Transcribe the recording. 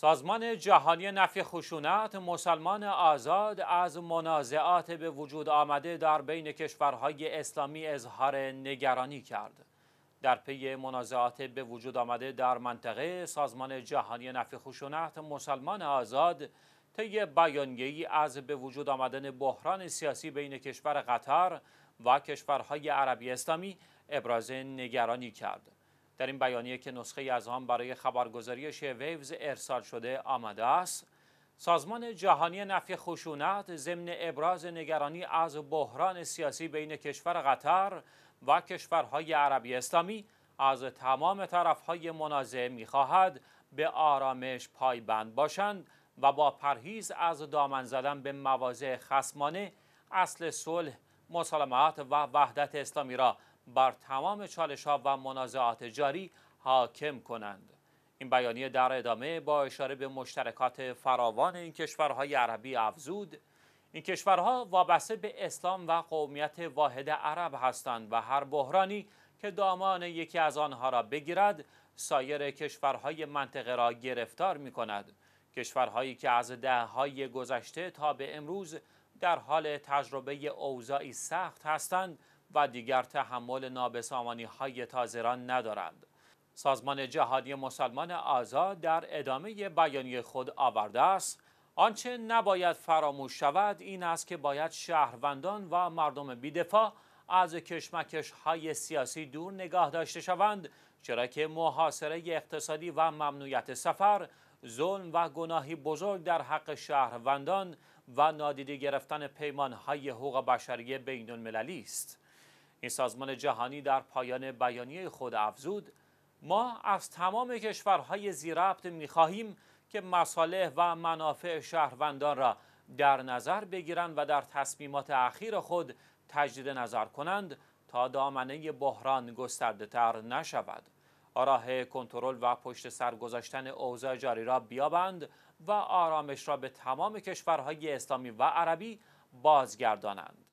سازمان جهانی نفی خشونت مسلمان آزاد از منازعات به وجود آمده در بین کشورهای اسلامی اظهار نگرانی کرد. در پی منازعات به وجود آمده در منطقه سازمان جهانی نفی خشونت مسلمان آزاد طی بیانیه‌ای از به وجود آمدن بحران سیاسی بین کشور قطر و کشورهای عربی اسلامی ابراز نگرانی کرد. در این بیانیه که نسخه از آن برای خبرگزاری ویوز ارسال شده آمده است سازمان جهانی نفی خشونت ضمن ابراز نگرانی از بحران سیاسی بین کشور قطر و کشورهای عربی اسلامی از تمام طرفهای منازعه میخواهد به آرامش پایبند باشند و با پرهیز از دامن زدن به مواضع خصمانه، اصل صلح مسالمت و وحدت اسلامی را بر تمام چالش ها و منازعات جاری حاکم کنند این بیانیه در ادامه با اشاره به مشترکات فراوان این کشورهای عربی افزود این کشورها وابسته به اسلام و قومیت واحد عرب هستند و هر بحرانی که دامان یکی از آنها را بگیرد سایر کشورهای منطقه را گرفتار می کند کشورهایی که از دههای گذشته تا به امروز در حال تجربه اوضاعی سخت هستند و دیگر تحمل نابسامانی های تازران ندارند. سازمان جهانی مسلمان آزاد در ادامه بیانیه خود آورده است آنچه نباید فراموش شود این است که باید شهروندان و مردم بیدفاع از کشمکش های سیاسی دور نگاه داشته شوند چرا که محاصره اقتصادی و ممنوعیت سفر ظلم و گناهی بزرگ در حق شهروندان و نادیده گرفتن پیمان های حقوق بشری بین است این سازمان جهانی در پایان بیانیه خود افزود ما از تمام کشورهای زیربط خواهیم که مصالح و منافع شهروندان را در نظر بگیرند و در تصمیمات اخیر خود تجدید نظر کنند تا دامنه بحران گسترده تر نشود راه کنترل و پشت سر گذاشتن اوضاع جاری را بیابند و آرامش را به تمام کشورهای اسلامی و عربی بازگردانند